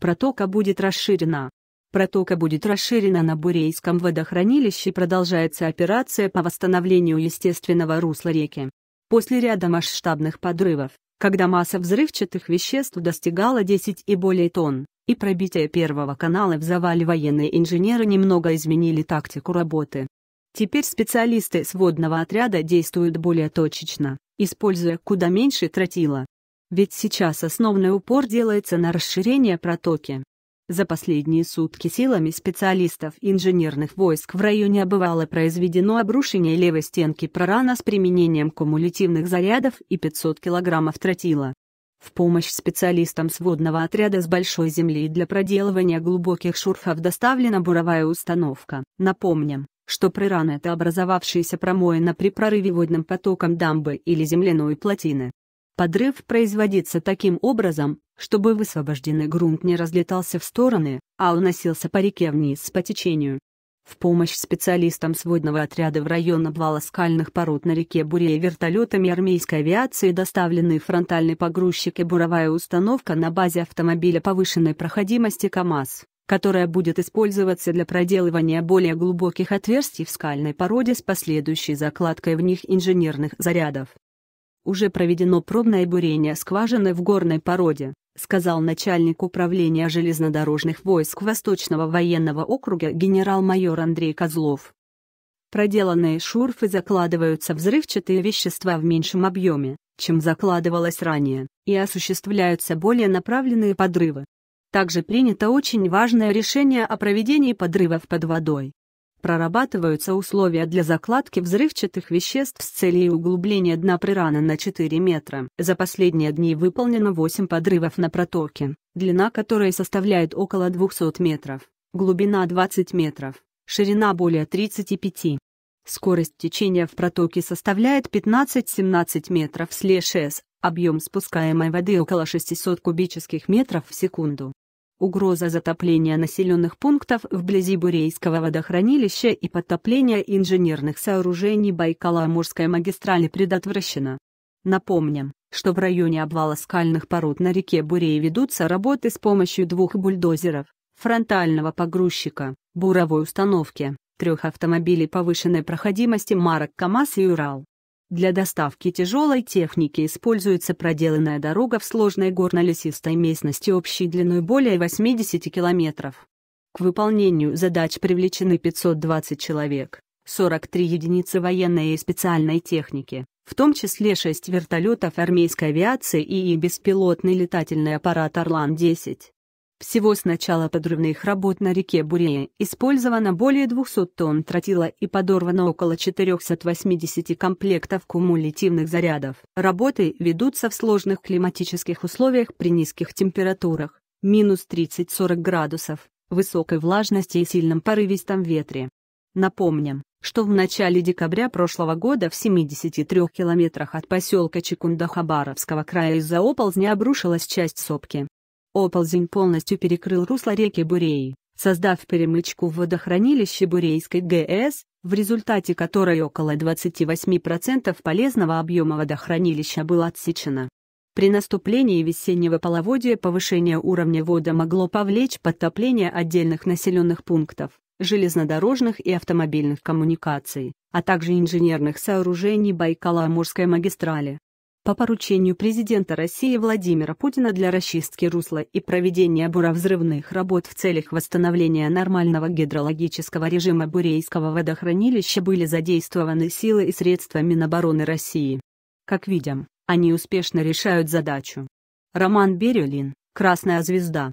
Протока будет расширена. Протока будет расширена на Бурейском водохранилище продолжается операция по восстановлению естественного русла реки. После ряда масштабных подрывов, когда масса взрывчатых веществ достигала 10 и более тонн, и пробитие первого канала в завале военные инженеры немного изменили тактику работы. Теперь специалисты сводного отряда действуют более точечно, используя куда меньше тротила. Ведь сейчас основной упор делается на расширение протоки. За последние сутки силами специалистов инженерных войск в районе бывало произведено обрушение левой стенки прорана с применением кумулятивных зарядов и 500 килограммов тротила. В помощь специалистам сводного отряда с Большой Земли для проделывания глубоких шурфов доставлена буровая установка. Напомним, что проран — это образовавшиеся промоина при прорыве водным потоком дамбы или земляной плотины. Подрыв производится таким образом, чтобы высвобожденный грунт не разлетался в стороны, а уносился по реке вниз по течению. В помощь специалистам сводного отряда в район обвала скальных пород на реке Бурее вертолетами армейской авиации доставлены фронтальный погрузчик и буровая установка на базе автомобиля повышенной проходимости КАМАЗ, которая будет использоваться для проделывания более глубоких отверстий в скальной породе с последующей закладкой в них инженерных зарядов уже проведено пробное бурение скважины в горной породе, сказал начальник управления железнодорожных войск Восточного военного округа генерал-майор Андрей Козлов. Проделанные шурфы закладываются взрывчатые вещества в меньшем объеме, чем закладывалось ранее, и осуществляются более направленные подрывы. Также принято очень важное решение о проведении подрывов под водой. Прорабатываются условия для закладки взрывчатых веществ с целью углубления дна прирана на 4 метра. За последние дни выполнено 8 подрывов на протоке, длина которой составляет около 200 метров, глубина 20 метров, ширина более 35. Скорость течения в протоке составляет 15-17 метров слэш С, объем спускаемой воды около 600 кубических метров в секунду. Угроза затопления населенных пунктов вблизи Бурейского водохранилища и подтопления инженерных сооружений Байкало-Амурской магистрали предотвращена. Напомним, что в районе обвала скальных пород на реке Бурей ведутся работы с помощью двух бульдозеров, фронтального погрузчика, буровой установки, трех автомобилей повышенной проходимости марок КАМАЗ и Урал, для доставки тяжелой техники используется проделанная дорога в сложной горно-лесистой местности общей длиной более 80 километров. К выполнению задач привлечены 520 человек, 43 единицы военной и специальной техники, в том числе 6 вертолетов армейской авиации и беспилотный летательный аппарат «Орлан-10». Всего с начала подрывных работ на реке Бурея использовано более 200 тонн тротила и подорвано около 480 комплектов кумулятивных зарядов. Работы ведутся в сложных климатических условиях при низких температурах, минус 30-40 градусов, высокой влажности и сильном порывистом ветре. Напомним, что в начале декабря прошлого года в 73 километрах от поселка Чекунда Хабаровского края из-за оползня обрушилась часть сопки. Оползень полностью перекрыл русло реки Буреи, создав перемычку в водохранилище Бурейской ГС, в результате которой около 28% полезного объема водохранилища было отсечено. При наступлении весеннего половодья повышение уровня воды могло повлечь подтопление отдельных населенных пунктов, железнодорожных и автомобильных коммуникаций, а также инженерных сооружений Байкало-Амурской магистрали по поручению президента России Владимира Путина для расчистки русла и проведения буровзрывных работ в целях восстановления нормального гидрологического режима Бурейского водохранилища были задействованы силы и средства Минобороны России. Как видим, они успешно решают задачу. Роман Бирюлин, «Красная звезда».